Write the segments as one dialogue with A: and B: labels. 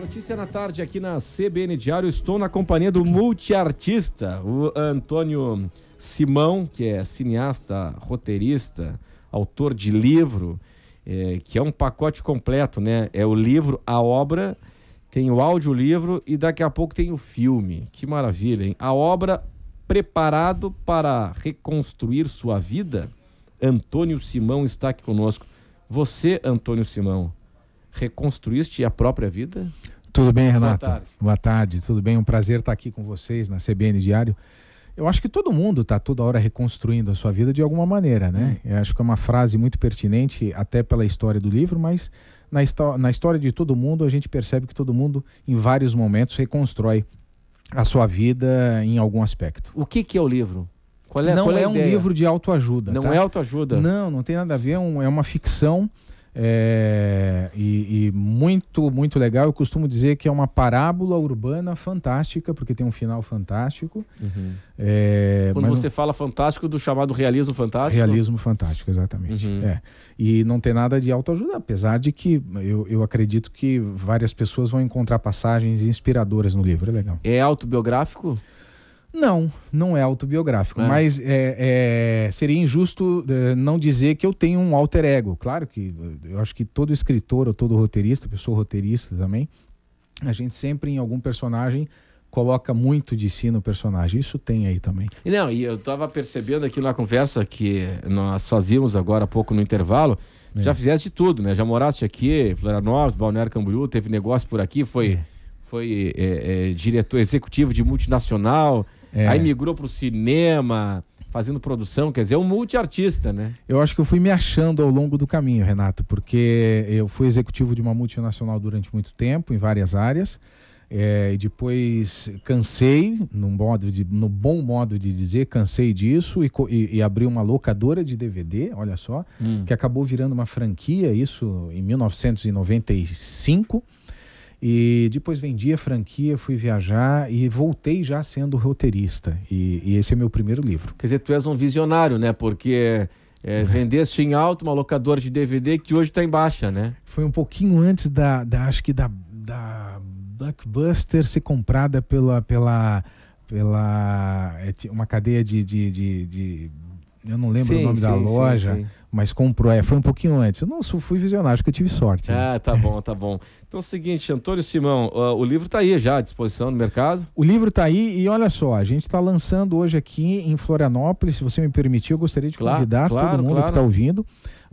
A: Notícia na tarde aqui na CBN Diário. Estou na companhia do multiartista, o Antônio Simão, que é cineasta, roteirista, autor de livro, é, que é um pacote completo, né? É o livro, a obra, tem o audiolivro e daqui a pouco tem o filme. Que maravilha, hein? A obra Preparado para Reconstruir Sua Vida? Antônio Simão está aqui conosco. Você, Antônio Simão, reconstruíste a própria vida?
B: Tudo bem, Renata? Boa tarde. Boa tarde, tudo bem? Um prazer estar aqui com vocês na CBN Diário. Eu acho que todo mundo está toda hora reconstruindo a sua vida de alguma maneira, né? Hum. Eu acho que é uma frase muito pertinente, até pela história do livro, mas na, na história de todo mundo, a gente percebe que todo mundo, em vários momentos, reconstrói a sua vida em algum aspecto. O que, que é o livro? É, não é, é um livro de autoajuda. Não tá? é autoajuda? Não, não tem nada a ver, é, é uma ficção é, e, e, muito, muito legal. Eu costumo dizer que é uma parábola urbana fantástica, porque tem um final fantástico. Uhum. É, Quando você
A: não... fala fantástico, do chamado realismo fantástico? Realismo
B: fantástico, exatamente. Uhum. É. E não tem nada de autoajuda, apesar de que eu, eu acredito que várias pessoas vão encontrar passagens inspiradoras no livro. É legal. É autobiográfico? Não, não é autobiográfico, é. mas é, é, seria injusto é, não dizer que eu tenho um alter ego. Claro que eu acho que todo escritor ou todo roteirista, eu sou roteirista também, a gente sempre em algum personagem coloca muito de si no personagem. Isso tem aí também.
A: Não, e eu estava percebendo aqui na conversa que nós fazíamos agora há pouco no intervalo, é. já fizeste de tudo, né? Já moraste aqui, Florianópolis, Balneário Camboriú, teve negócio por aqui, foi, é. foi diretor executivo de multinacional... É. Aí migrou para o cinema, fazendo produção, quer dizer, é um multiartista, né?
B: Eu acho que eu fui me achando ao longo do caminho, Renato, porque eu fui executivo de uma multinacional durante muito tempo, em várias áreas, é, e depois cansei, no, modo de, no bom modo de dizer, cansei disso e, e, e abri uma locadora de DVD, olha só, hum. que acabou virando uma franquia, isso em 1995. E depois vendi a franquia, fui viajar e voltei já sendo roteirista. E, e esse é meu primeiro livro.
A: Quer dizer, tu és um visionário, né? Porque é, é vendeste em alto uma locadora de DVD que hoje está em baixa, né?
B: Foi um pouquinho antes da, da acho que da, da Blockbuster ser comprada pela, pela, pela é, uma cadeia de, de, de, de eu não lembro sim, o nome sim, da loja. Sim, mas comprou. É, foi um pouquinho antes. Eu não sou, fui visionário, acho que eu tive sorte. Né?
A: Ah, tá bom, tá bom. Então é o seguinte, Antônio Simão, uh, o livro está aí já à disposição no mercado?
B: O livro está aí e olha só, a gente está lançando hoje aqui em Florianópolis. Se você me permitir, eu gostaria de claro, convidar claro, todo mundo claro. que está ouvindo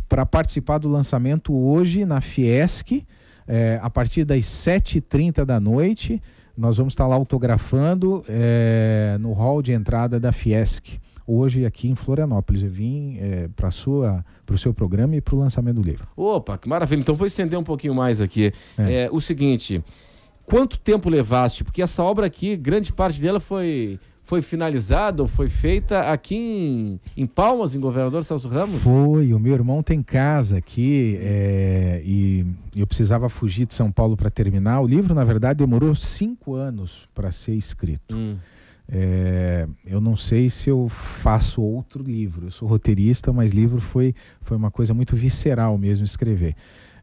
B: para participar do lançamento hoje na Fiesc, é, a partir das 7h30 da noite. Nós vamos estar tá lá autografando é, no hall de entrada da Fiesc hoje aqui em Florianópolis. Eu vim é, para o seu programa e para o lançamento do livro.
A: Opa, que maravilha. Então vou estender um pouquinho mais aqui. É. É, o seguinte, quanto tempo levaste? Porque essa obra aqui, grande parte dela foi foi finalizada ou foi feita aqui em, em, Palmas, em Governador Celso Ramos?
B: Foi, o meu irmão tem casa aqui é, e eu precisava fugir de São Paulo para terminar. O livro, na verdade, demorou cinco anos para ser escrito. Hum. É, eu não sei se eu faço outro livro. Eu sou roteirista, mas livro foi, foi uma coisa muito visceral mesmo escrever.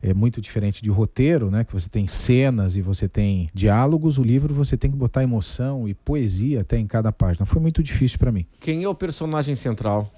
B: É muito diferente de roteiro, né? Que você tem cenas e você tem diálogos. O livro você tem que botar emoção e poesia até em cada página. Foi muito difícil para mim.
A: Quem é o personagem central?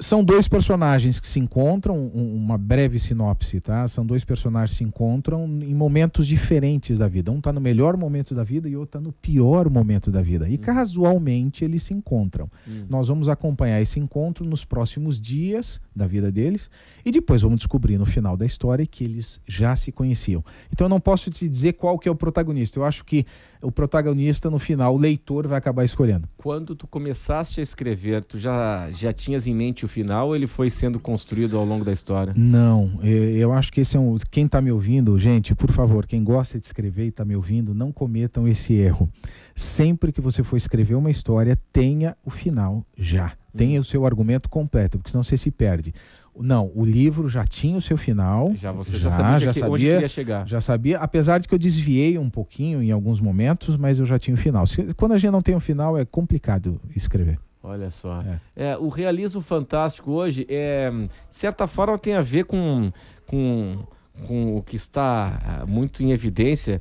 B: são dois personagens que se encontram, um, uma breve sinopse, tá? São dois personagens que se encontram em momentos diferentes da vida. Um está no melhor momento da vida e outro está no pior momento da vida. E hum. casualmente eles se encontram. Hum. Nós vamos acompanhar esse encontro nos próximos dias da vida deles e depois vamos descobrir no final da história que eles já se conheciam. Então eu não posso te dizer qual que é o protagonista. Eu acho que o protagonista no final, o leitor, vai acabar escolhendo.
A: Quando tu começaste a escrever, tu já, já tinhas em mente o final ou ele foi sendo construído ao longo da história?
B: Não, eu acho que esse é um. Quem está me ouvindo, gente, por favor, quem gosta de escrever e está me ouvindo, não cometam esse erro. Sempre que você for escrever uma história, tenha o final já. Tenha hum. o seu argumento completo, porque senão você se perde. Não, o livro já tinha o seu final. Já você já, já sabia, já que, sabia onde ia chegar. Já sabia, apesar de que eu desviei um pouquinho em alguns momentos, mas eu já tinha o final. Se, quando a gente não tem o um final, é complicado escrever. Olha só. É.
A: É, o realismo fantástico hoje, é, de certa forma, tem a ver com, com, com o que está é, muito em evidência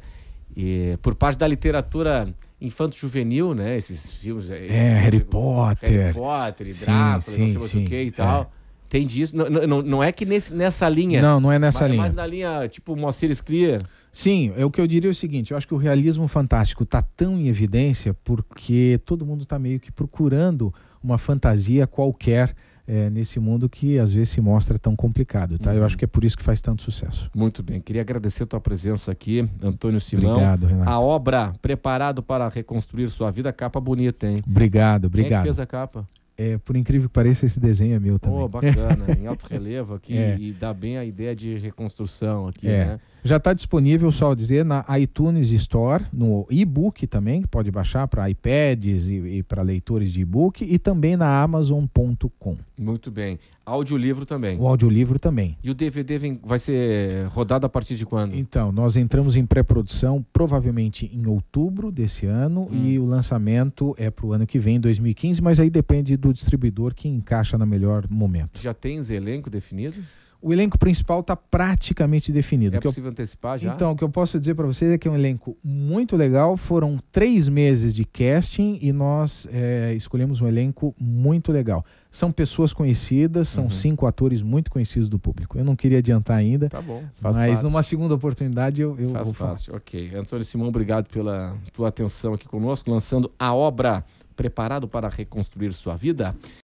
A: e, por parte da literatura infanto-juvenil, né? Esses filmes. É, Esses é, Harry Potter. Harry Potter, sim, Drácula, sim, não sei o que e tal. É. Entendi isso. Não, não, não é que nesse, nessa linha. Não, não é nessa mas, é linha. Mas na linha, tipo, Moacir Clear.
B: Sim, é o que eu diria é o seguinte: eu acho que o realismo fantástico está tão em evidência porque todo mundo está meio que procurando uma fantasia qualquer é, nesse mundo que às vezes se mostra tão complicado, tá? Uhum. Eu acho que é por isso que faz tanto sucesso. Muito bem,
A: queria agradecer a tua presença aqui, Antônio Simão. Obrigado, Renato. A obra Preparado para Reconstruir Sua Vida, capa bonita, hein? Obrigado, obrigado. Quem é que fez a capa?
B: É, por incrível que pareça, esse desenho é meu também. Oh, bacana,
A: em alto relevo aqui é. e dá bem a ideia de reconstrução aqui, é. né?
B: Já está disponível, só dizer, na iTunes Store, no e-book também, que pode baixar para iPads e, e para leitores de e-book e também na Amazon.com.
A: Muito bem. Audiolivro também. O
B: audiolivro também.
A: E o DVD vem, vai ser rodado a partir de quando?
B: Então, nós entramos em pré-produção provavelmente em outubro desse ano hum. e o lançamento é para o ano que vem, 2015, mas aí depende do para o distribuidor que encaixa no melhor momento.
A: Já tens elenco definido?
B: O elenco principal está praticamente definido. É possível eu... antecipar já? Então, o que eu posso dizer para vocês é que é um elenco muito legal. Foram três meses de casting e nós é, escolhemos um elenco muito legal. São pessoas conhecidas, são uhum. cinco atores muito conhecidos do público. Eu não queria adiantar ainda. Tá bom, faz Mas numa segunda oportunidade eu, eu faz vou fácil.
A: falar. Ok. Antônio Simão, obrigado pela tua atenção aqui conosco, lançando a obra preparado para reconstruir sua vida?